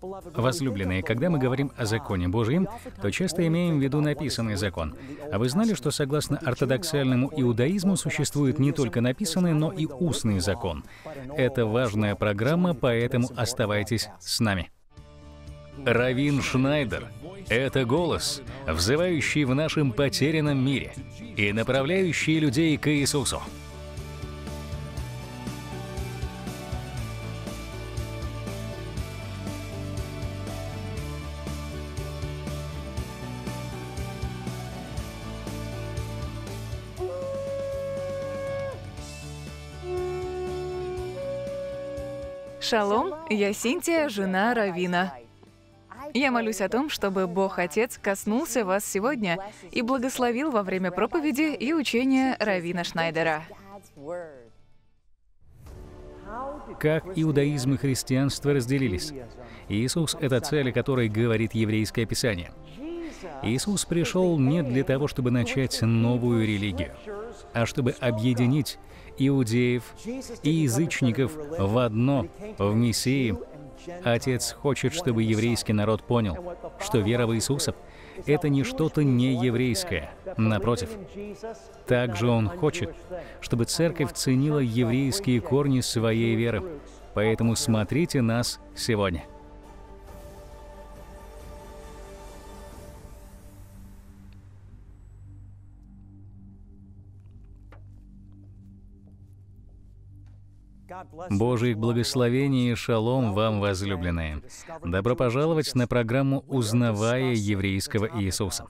Возлюбленные, когда мы говорим о законе Божьем, то часто имеем в виду написанный закон. А вы знали, что согласно ортодоксальному иудаизму существует не только написанный, но и устный закон? Это важная программа, поэтому оставайтесь с нами. Равин Шнайдер — это голос, взывающий в нашем потерянном мире и направляющий людей к Иисусу. Шалом, я Синтия, жена Равина. Я молюсь о том, чтобы Бог Отец коснулся вас сегодня и благословил во время проповеди и учения Равина Шнайдера. Как иудаизм и христианство разделились? Иисус — это цель, о которой говорит еврейское писание. Иисус пришел не для того, чтобы начать новую религию, а чтобы объединить иудеев и язычников в одно, в Мессии. Отец хочет, чтобы еврейский народ понял, что вера в Иисуса — это не что-то нееврейское. Напротив, также он хочет, чтобы церковь ценила еврейские корни своей веры. Поэтому смотрите нас сегодня. Божьих благословений и шалом вам, возлюбленные. Добро пожаловать на программу «Узнавая еврейского Иисуса».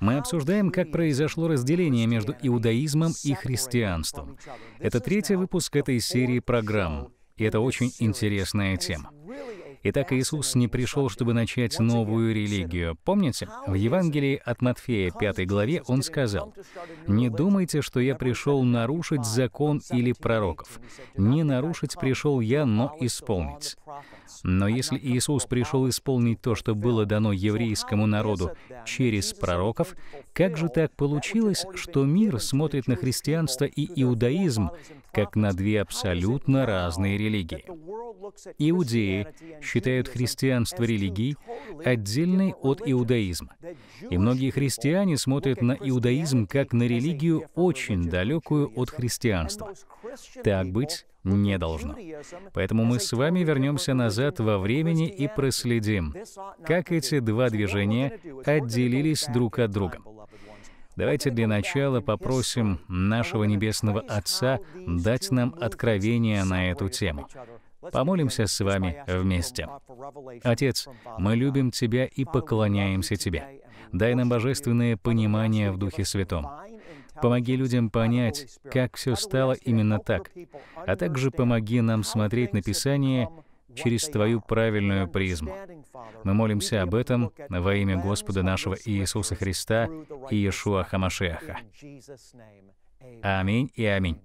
Мы обсуждаем, как произошло разделение между иудаизмом и христианством. Это третий выпуск этой серии программ, и это очень интересная тема. Итак, Иисус не пришел, чтобы начать новую религию. Помните, в Евангелии от Матфея, 5 главе, он сказал, «Не думайте, что я пришел нарушить закон или пророков. Не нарушить пришел я, но исполнить». Но если Иисус пришел исполнить то, что было дано еврейскому народу через пророков, как же так получилось, что мир смотрит на христианство и иудаизм как на две абсолютно разные религии? Иудеи считают христианство религией, отдельной от иудаизма. И многие христиане смотрят на иудаизм как на религию, очень далекую от христианства. Так быть не должно. Поэтому мы с вами вернемся назад во времени и проследим, как эти два движения отделились друг от друга. Давайте для начала попросим нашего Небесного Отца дать нам откровение на эту тему. Помолимся с вами вместе. Отец, мы любим Тебя и поклоняемся Тебе. Дай нам божественное понимание в Духе Святом. Помоги людям понять, как все стало именно так, а также помоги нам смотреть на Писание через Твою правильную призму. Мы молимся об этом во имя Господа нашего Иисуса Христа и Иешуа Хамашеха. Аминь и аминь.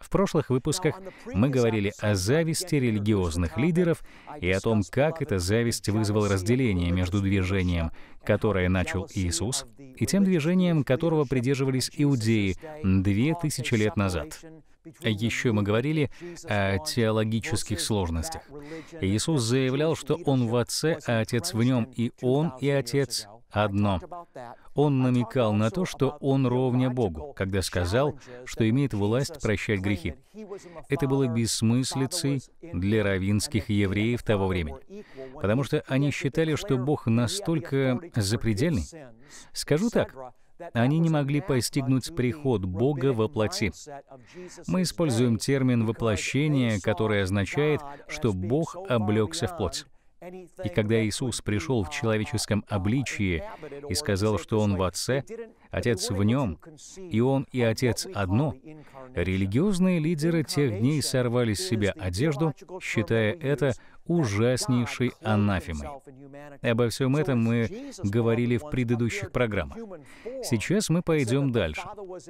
В прошлых выпусках мы говорили о зависти религиозных лидеров и о том, как эта зависть вызвала разделение между движением, которое начал Иисус, и тем движением, которого придерживались иудеи две тысячи лет назад. Еще мы говорили о теологических сложностях. Иисус заявлял, что Он в Отце, а Отец в Нем, и Он и Отец одно. Он намекал на то, что он ровня Богу, когда сказал, что имеет власть прощать грехи. Это было бессмыслицей для равинских евреев того времени, потому что они считали, что Бог настолько запредельный. Скажу так, они не могли постигнуть приход Бога во плоти. Мы используем термин «воплощение», который означает, что Бог облегся в плоть. И когда Иисус пришел в человеческом обличии и сказал, что Он в Отце, Отец в Нем, и Он и Отец одно, религиозные лидеры тех дней сорвали с себя одежду, считая это ужаснейшей анафемой. обо всем этом мы говорили в предыдущих программах. Сейчас мы пойдем дальше.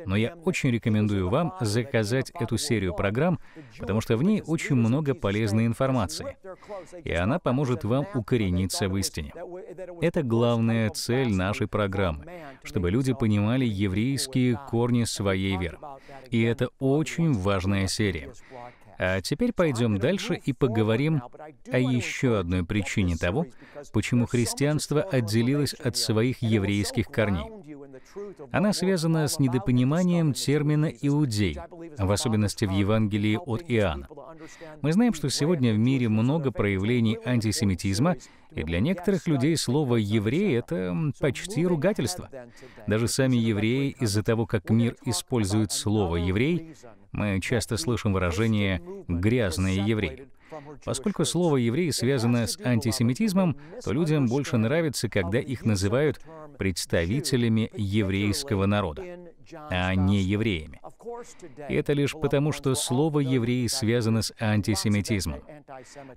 Но я очень рекомендую вам заказать эту серию программ, потому что в ней очень много полезной информации. И она поможет вам укорениться в истине. Это главная цель нашей программы, чтобы люди понимали еврейские корни своей веры. И это очень важная серия. А теперь пойдем дальше и поговорим о еще одной причине того, почему христианство отделилось от своих еврейских корней. Она связана с недопониманием термина «иудей», в особенности в Евангелии от Иоанна. Мы знаем, что сегодня в мире много проявлений антисемитизма, и для некоторых людей слово «еврей» — это почти ругательство. Даже сами евреи из-за того, как мир использует слово «еврей», мы часто слышим выражение «грязные евреи». Поскольку слово «еврей» связано с антисемитизмом, то людям больше нравится, когда их называют представителями еврейского народа, а не евреями. И это лишь потому, что слово «евреи» связано с антисемитизмом.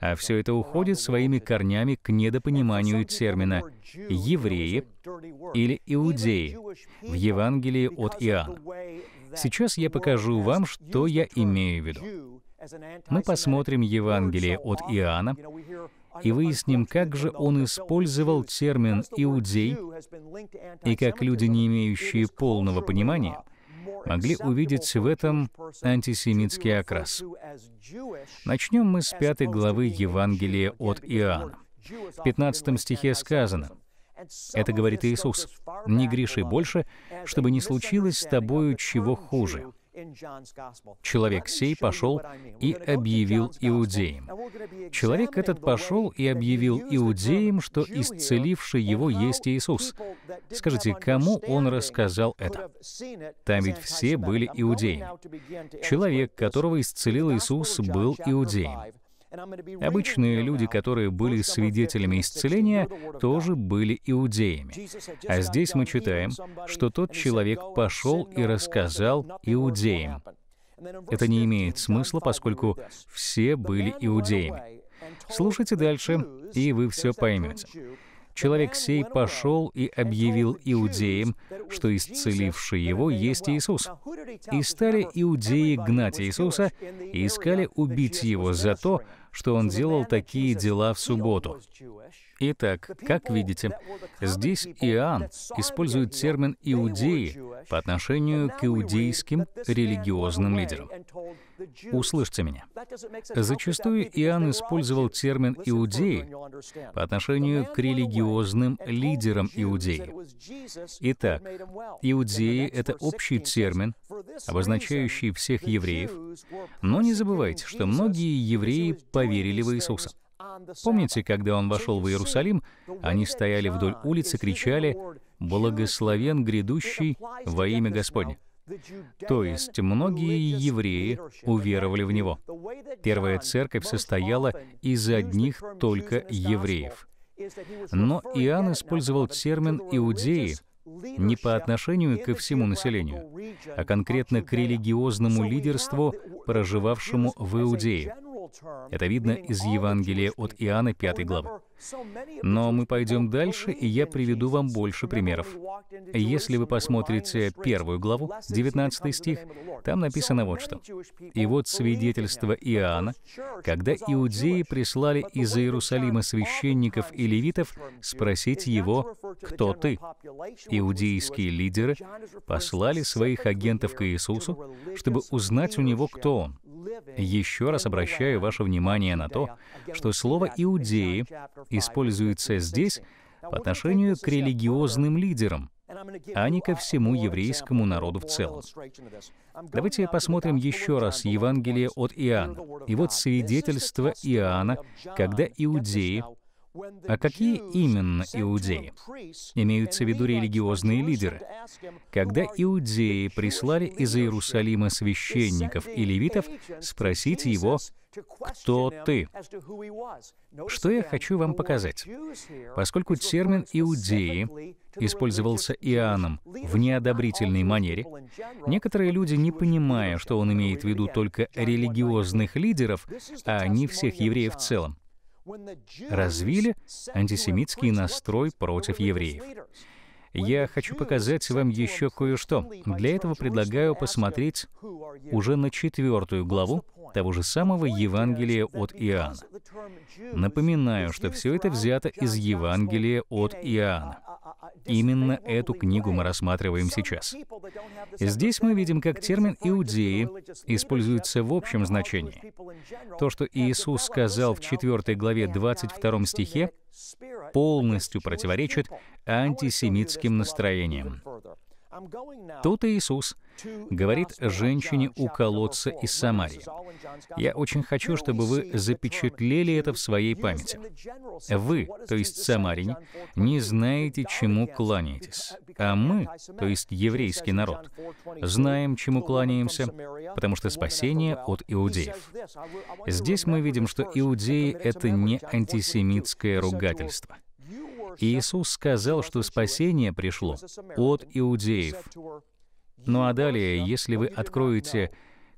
А все это уходит своими корнями к недопониманию термина «евреи» или «иудеи» в Евангелии от Иоанна. Сейчас я покажу вам, что я имею в виду. Мы посмотрим Евангелие от Иоанна и выясним, как же он использовал термин «иудей» и как люди, не имеющие полного понимания, могли увидеть в этом антисемитский окрас. Начнем мы с пятой главы Евангелия от Иоанна. В 15 стихе сказано, это говорит Иисус. «Не греши больше, чтобы не случилось с тобою чего хуже». Человек сей пошел и объявил иудеям. Человек этот пошел и объявил иудеям, что исцеливший его есть Иисус. Скажите, кому он рассказал это? Там ведь все были иудеями. Человек, которого исцелил Иисус, был иудеем. Обычные люди, которые были свидетелями исцеления, тоже были иудеями. А здесь мы читаем, что тот человек пошел и рассказал иудеям. Это не имеет смысла, поскольку все были иудеями. Слушайте дальше, и вы все поймете. Человек сей пошел и объявил иудеям, что исцеливший его есть Иисус. И стали иудеи гнать Иисуса и искали убить его за то, что он делал такие дела в субботу. Итак, как видите, здесь Иоанн использует термин «иудеи» по отношению к иудейским религиозным лидерам. Услышьте меня. Зачастую Иоанн использовал термин «иудеи» по отношению к религиозным лидерам Иудеи. Итак, иудеи — это общий термин, обозначающий всех евреев, но не забывайте, что многие евреи поверили в Иисуса. Помните, когда он вошел в Иерусалим, они стояли вдоль улицы, кричали «Благословен грядущий во имя Господне». То есть многие евреи уверовали в него. Первая церковь состояла из одних только евреев. Но Иоанн использовал термин «иудеи» не по отношению ко всему населению, а конкретно к религиозному лидерству, проживавшему в Иудее. Это видно из Евангелия от Иоанна 5 главы. Но мы пойдем дальше, и я приведу вам больше примеров. Если вы посмотрите первую главу, 19 стих, там написано вот что. «И вот свидетельство Иоанна, когда иудеи прислали из Иерусалима священников и левитов спросить его, кто ты?» Иудейские лидеры послали своих агентов к Иисусу, чтобы узнать у него, кто он. Еще раз обращаю ваше внимание на то, что слово «иудеи» используется здесь по отношению к религиозным лидерам, а не ко всему еврейскому народу в целом. Давайте посмотрим еще раз Евангелие от Иоанна. И вот свидетельство Иоанна, когда иудеи, а какие именно иудеи? Имеются в виду религиозные лидеры. Когда иудеи прислали из Иерусалима священников и левитов спросить его, «Кто ты?» Что я хочу вам показать? Поскольку термин «иудеи» использовался Иоанном в неодобрительной манере, некоторые люди, не понимая, что он имеет в виду только религиозных лидеров, а не всех евреев в целом, развили антисемитский настрой против евреев. Я хочу показать вам еще кое-что. Для этого предлагаю посмотреть уже на четвертую главу того же самого Евангелия от Иоанна. Напоминаю, что все это взято из Евангелия от Иоанна. Именно эту книгу мы рассматриваем сейчас. Здесь мы видим, как термин «иудеи» используется в общем значении. То, что Иисус сказал в 4 главе 22 стихе, полностью противоречит антисемитским настроениям. Тут Иисус говорит женщине у колодца из Самарии. Я очень хочу, чтобы вы запечатлели это в своей памяти. Вы, то есть самарине, не знаете, чему кланяетесь. А мы, то есть еврейский народ, знаем, чему кланяемся, потому что спасение от иудеев. Здесь мы видим, что иудеи — это не антисемитское ругательство. Иисус сказал, что спасение пришло от иудеев. Ну а далее, если вы откроете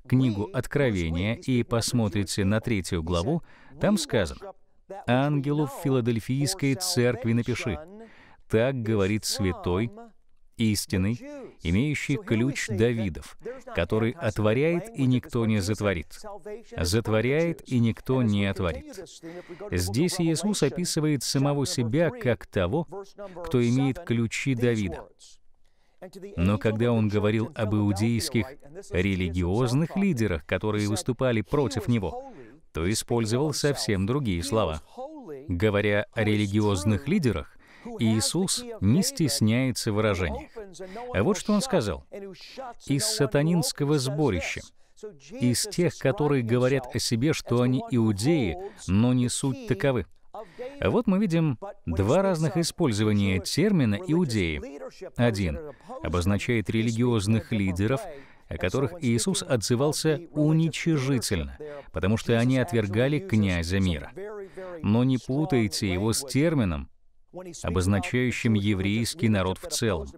книгу Откровения и посмотрите на третью главу, там сказано «Ангелу в Филадельфийской церкви напиши, так говорит святой, истинный, имеющий ключ Давидов, который отворяет, и никто не затворит, затворяет, и никто не отворит. Здесь Иисус описывает самого себя как того, кто имеет ключи Давида. Но когда он говорил об иудейских религиозных лидерах, которые выступали против него, то использовал совсем другие слова. Говоря о религиозных лидерах, Иисус не стесняется выражений. А вот что он сказал. «Из сатанинского сборища, из тех, которые говорят о себе, что они иудеи, но не суть таковы». А вот мы видим два разных использования термина «иудеи». Один обозначает религиозных лидеров, о которых Иисус отзывался уничижительно, потому что они отвергали князя мира. Но не путайте его с термином, обозначающим еврейский народ в целом.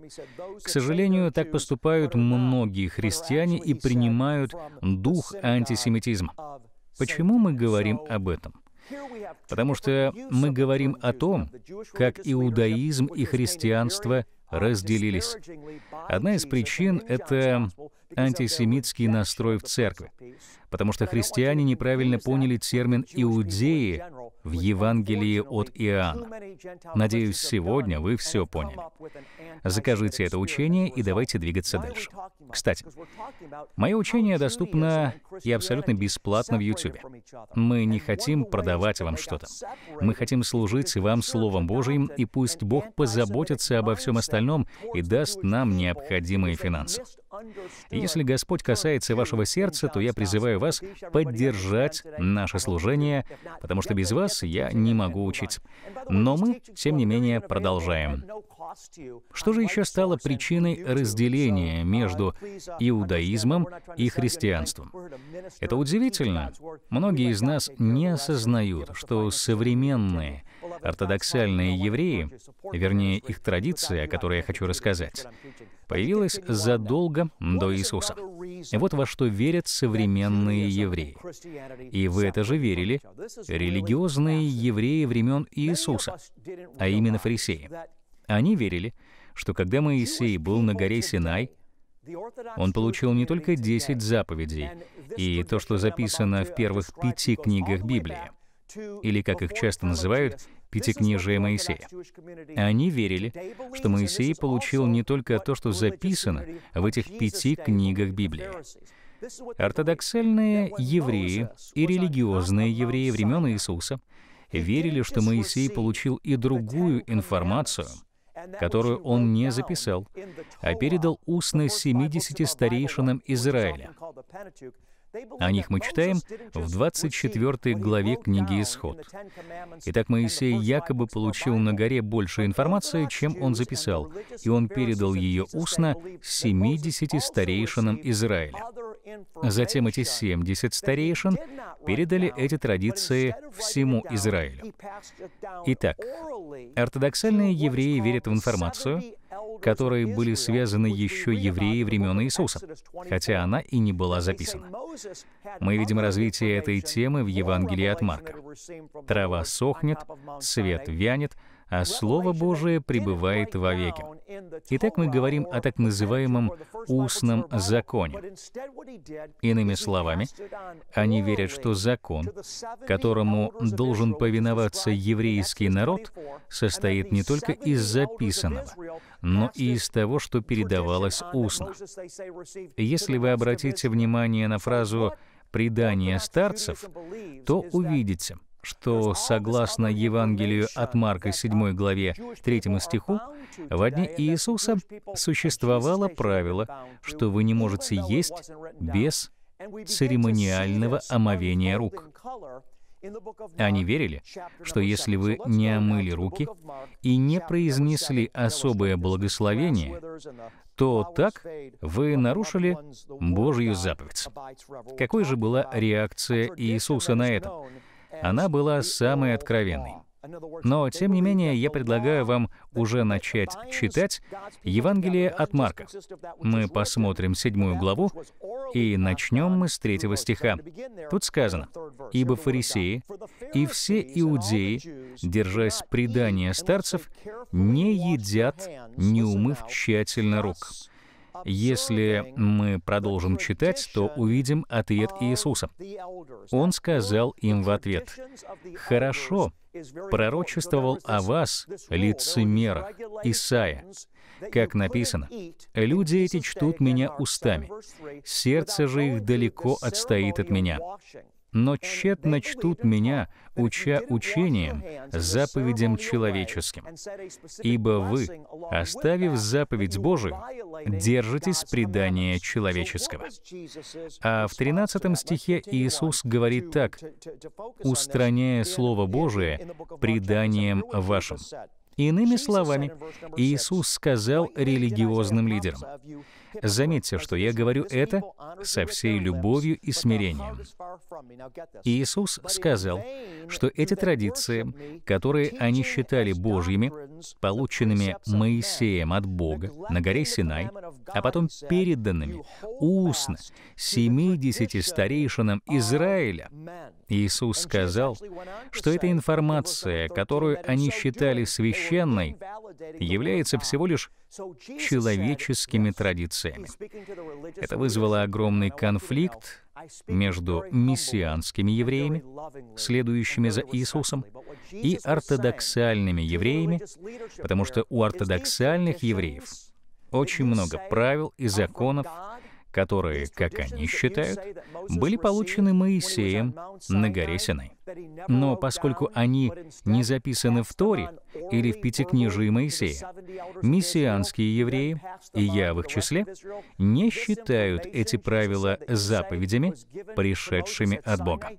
К сожалению, так поступают многие христиане и принимают дух антисемитизма. Почему мы говорим об этом? Потому что мы говорим о том, как иудаизм и христианство разделились. Одна из причин — это антисемитский настрой в церкви, потому что христиане неправильно поняли термин «иудеи» в Евангелии от Иоанна. Надеюсь, сегодня вы все поняли. Закажите это учение и давайте двигаться дальше. Кстати, мое учение доступно и абсолютно бесплатно в YouTube. Мы не хотим продавать вам что-то. Мы хотим служить вам Словом Божьим, и пусть Бог позаботится обо всем остальном и даст нам необходимые финансы. Если Господь касается вашего сердца, то я призываю вас поддержать наше служение, потому что без вас я не могу учить. Но мы, тем не менее, продолжаем. Что же еще стало причиной разделения между иудаизмом и христианством? Это удивительно. Многие из нас не осознают, что современные Ортодоксальные евреи, вернее их традиция, о которой я хочу рассказать, появилась задолго до Иисуса. Вот во что верят современные евреи. И в это же верили религиозные евреи времен Иисуса, а именно фарисеи. Они верили, что когда Моисей был на горе Синай, он получил не только десять заповедей и то, что записано в первых пяти книгах Библии, или, как их часто называют, Пятикнижие Моисея. Они верили, что Моисей получил не только то, что записано в этих пяти книгах Библии. Ортодоксальные евреи и религиозные евреи времен Иисуса верили, что Моисей получил и другую информацию, которую он не записал, а передал устно 70 старейшинам Израиля. О них мы читаем в 24 главе книги «Исход». Итак, Моисей якобы получил на горе больше информации, чем он записал, и он передал ее устно 70 старейшинам Израиля. Затем эти 70 старейшин передали эти традиции всему Израилю. Итак, ортодоксальные евреи верят в информацию, которые были связаны еще евреи времен Иисуса, хотя она и не была записана. Мы видим развитие этой темы в Евангелии от Марка. Трава сохнет, свет вянет, а Слово Божие пребывает вовеки. Итак, мы говорим о так называемом устном законе. Иными словами, они верят, что закон, которому должен повиноваться еврейский народ, состоит не только из записанного, но и из того, что передавалось устно. Если вы обратите внимание на фразу «предание старцев», то увидите — что, согласно Евангелию от Марка 7 главе 3 стиху, в дне Иисуса существовало правило, что вы не можете есть без церемониального омовения рук. Они верили, что если вы не омыли руки и не произнесли особое благословение, то так вы нарушили Божью заповедь. Какой же была реакция Иисуса на это? Она была самой откровенной. Но, тем не менее, я предлагаю вам уже начать читать Евангелие от Марка. Мы посмотрим седьмую главу, и начнем мы с третьего стиха. Тут сказано, «Ибо фарисеи и все иудеи, держась предания старцев, не едят, не умыв тщательно рук». Если мы продолжим читать, то увидим ответ Иисуса. Он сказал им в ответ, «Хорошо, пророчествовал о вас, лицемерах, Исаия. Как написано, «Люди эти чтут меня устами, сердце же их далеко отстоит от меня» но тщетно чтут меня, уча учением, заповедям человеческим. Ибо вы, оставив заповедь Божию, держитесь предания человеческого». А в 13 стихе Иисус говорит так, «Устраняя Слово Божие преданием вашим». Иными словами, Иисус сказал религиозным лидерам, Заметьте, что я говорю это со всей любовью и смирением. Иисус сказал, что эти традиции, которые они считали Божьими, полученными Моисеем от Бога на горе Синай, а потом переданными устно 70 старейшинам Израиля, Иисус сказал, что эта информация, которую они считали священной, является всего лишь человеческими традициями. Это вызвало огромный конфликт между мессианскими евреями, следующими за Иисусом, и ортодоксальными евреями, потому что у ортодоксальных евреев очень много правил и законов, которые, как они считают, были получены Моисеем на горе Синай. Но поскольку они не записаны в Торе или в Пятикнижии Моисея, мессианские евреи, и я в их числе, не считают эти правила заповедями, пришедшими от Бога.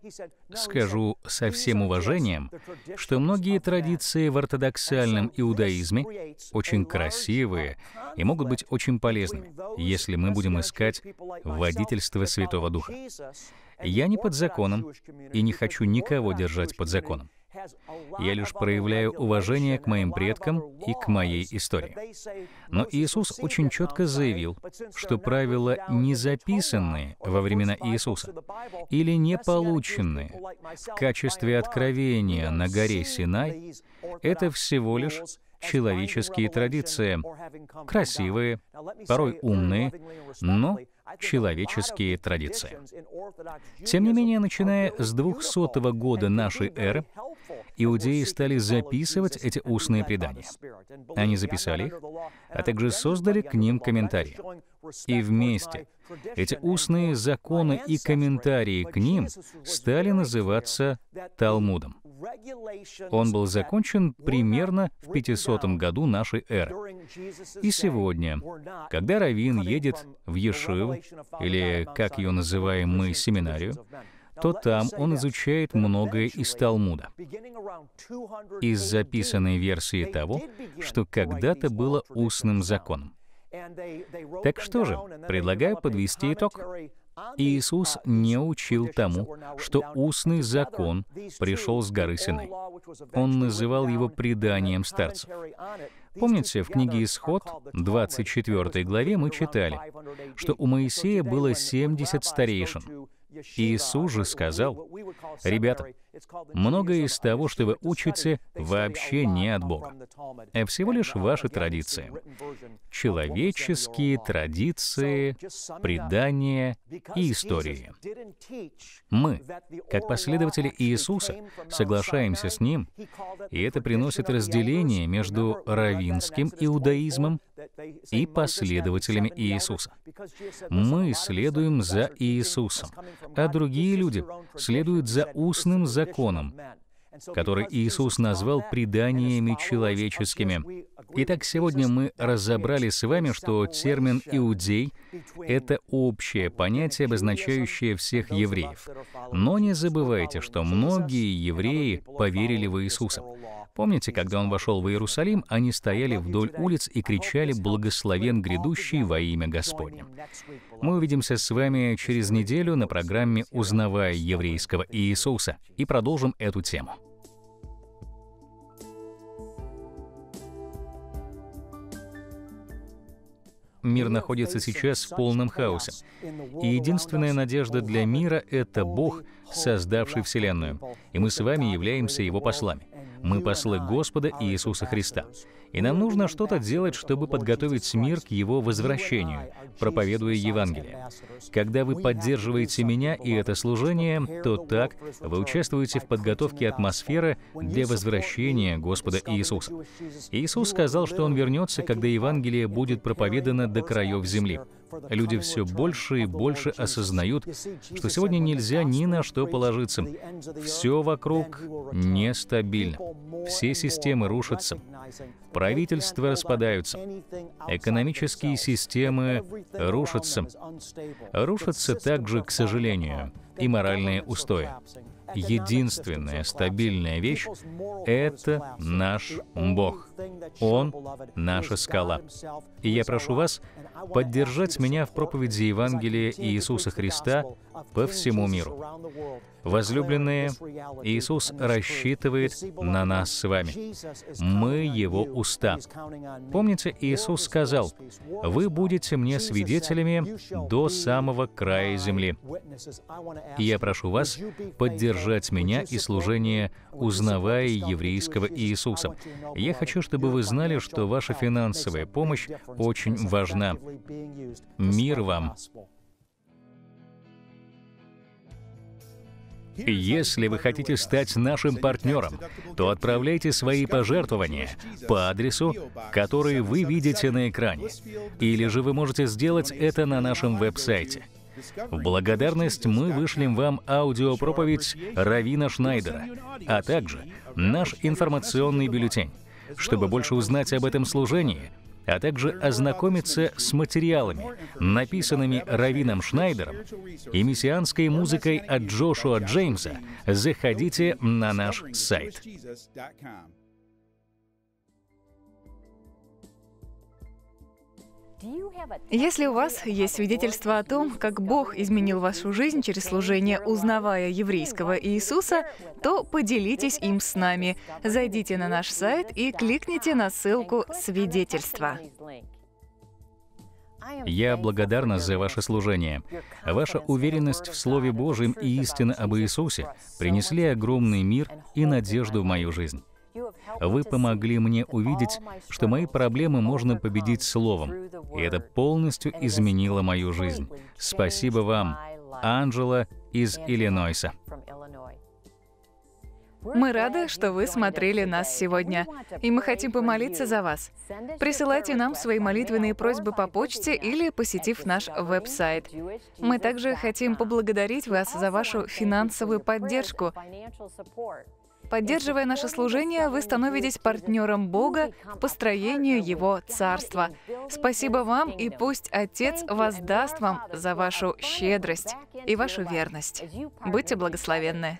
Скажу со всем уважением, что многие традиции в ортодоксальном иудаизме очень красивые и могут быть очень полезными, если мы будем искать водительство Святого Духа. Я не под законом и не хочу никого держать под законом. Я лишь проявляю уважение к моим предкам и к моей истории. Но Иисус очень четко заявил, что правила не записанные во времена Иисуса или не полученные в качестве откровения на горе Синай — это всего лишь человеческие традиции. Красивые, порой умные, но человеческие традиции. Тем не менее, начиная с 200 года нашей эры, иудеи стали записывать эти устные предания. Они записали их, а также создали к ним комментарии. И вместе эти устные законы и комментарии к ним стали называться Талмудом. Он был закончен примерно в 500 году нашей эры. И сегодня, когда Равин едет в Ешив, или, как ее называем мы, семинарию, то там он изучает многое из Талмуда, из записанной версии того, что когда-то было устным законом. Так что же, предлагаю подвести итог. Иисус не учил тому, что устный закон пришел с горы Синай. Он называл его преданием старцев. Помните, в книге «Исход», 24 главе, мы читали, что у Моисея было 70 старейшин, Иисус же сказал, «Ребята, многое из того, что вы учите, вообще не от Бога, а всего лишь ваши традиции. Человеческие традиции, предания и истории. Мы, как последователи Иисуса, соглашаемся с Ним, и это приносит разделение между равинским иудаизмом и последователями Иисуса. Мы следуем за Иисусом, а другие люди следуют за устным законом, который Иисус назвал преданиями человеческими. Итак, сегодня мы разобрали с вами, что термин «иудей» — это общее понятие, обозначающее всех евреев. Но не забывайте, что многие евреи поверили в Иисуса. Помните, когда он вошел в Иерусалим, они стояли вдоль улиц и кричали «Благословен грядущий во имя Господне». Мы увидимся с вами через неделю на программе «Узнавая еврейского Иисуса» и продолжим эту тему. Мир находится сейчас в полном хаосе. И единственная надежда для мира — это Бог, создавший Вселенную. И мы с вами являемся Его послами. Мы послы Господа Иисуса Христа. И нам нужно что-то делать, чтобы подготовить мир к его возвращению, проповедуя Евангелие. Когда вы поддерживаете меня и это служение, то так вы участвуете в подготовке атмосферы для возвращения Господа Иисуса. Иисус сказал, что Он вернется, когда Евангелие будет проповедано до краев земли. Люди все больше и больше осознают, что сегодня нельзя ни на что положиться. Все вокруг нестабильно. Все системы рушатся. Правительства распадаются. Экономические системы рушатся. Рушатся также, к сожалению, и моральные устои. Единственная стабильная вещь — это наш Бог. Он — наша скала. И я прошу вас поддержать меня в проповеди Евангелия Иисуса Христа по всему миру. Возлюбленные, Иисус рассчитывает на нас с вами. Мы Его уста. Помните, Иисус сказал, «Вы будете мне свидетелями до самого края земли». И я прошу вас поддержать меня и служение, узнавая еврейского Иисуса. Я хочу, чтобы чтобы вы знали, что ваша финансовая помощь очень важна. Мир вам! Если вы хотите стать нашим партнером, то отправляйте свои пожертвования по адресу, который вы видите на экране. Или же вы можете сделать это на нашем веб-сайте. В благодарность мы вышлем вам аудиопроповедь Равина Шнайдера, а также наш информационный бюллетень чтобы больше узнать об этом служении, а также ознакомиться с материалами, написанными Равином Шнайдером и мессианской музыкой от Джошуа Джеймса, заходите на наш сайт. Если у вас есть свидетельство о том, как Бог изменил вашу жизнь через служение, узнавая еврейского Иисуса, то поделитесь им с нами. Зайдите на наш сайт и кликните на ссылку «Свидетельство». Я благодарна за ваше служение. Ваша уверенность в Слове Божьем и истина об Иисусе принесли огромный мир и надежду в мою жизнь. Вы помогли мне увидеть, что мои проблемы можно победить словом. И это полностью изменило мою жизнь. Спасибо вам, Анжела из Иллинойса. Мы рады, что вы смотрели нас сегодня, и мы хотим помолиться за вас. Присылайте нам свои молитвенные просьбы по почте или посетив наш веб-сайт. Мы также хотим поблагодарить вас за вашу финансовую поддержку. Поддерживая наше служение, вы становитесь партнером Бога в построении Его Царства. Спасибо вам, и пусть Отец воздаст вам за вашу щедрость и вашу верность. Будьте благословенны.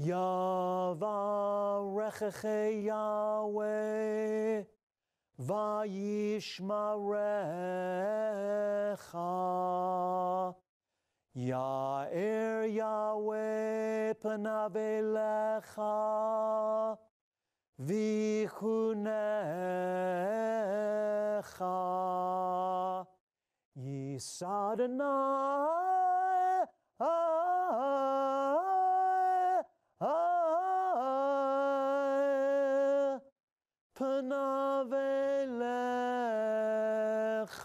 Yavarecheche Yahweh Vayishmarecha ya'er Yahweh Panavelecha Vichunecha Yisadonai פניו אליך,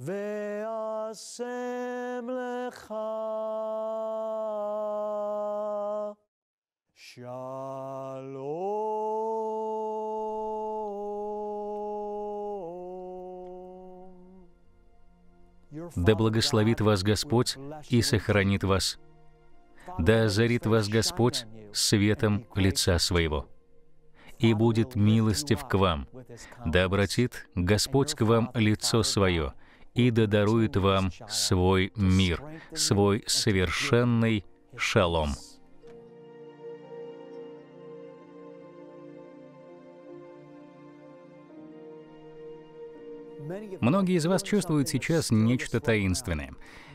ואשם לך שלום. Да благословит вас Господь и сохранит вас. Да озарит вас Господь светом лица своего, и будет милостив к вам, да обратит Господь к вам лицо свое, и да дарует вам свой мир, свой совершенный шалом». Многие из вас чувствуют сейчас нечто таинственное.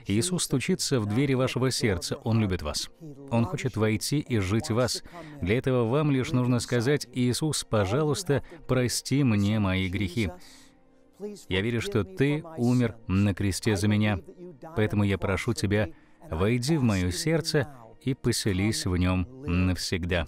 Иисус стучится в двери вашего сердца, Он любит вас. Он хочет войти и жить в вас. Для этого вам лишь нужно сказать, «Иисус, пожалуйста, прости мне мои грехи». Я верю, что Ты умер на кресте за меня, поэтому я прошу Тебя, войди в мое сердце и поселись в нем навсегда.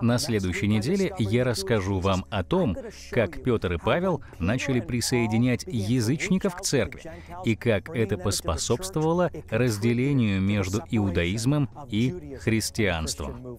На следующей неделе я расскажу вам о том, как Петр и Павел начали присоединять язычников к церкви и как это поспособствовало разделению между иудаизмом и христианством.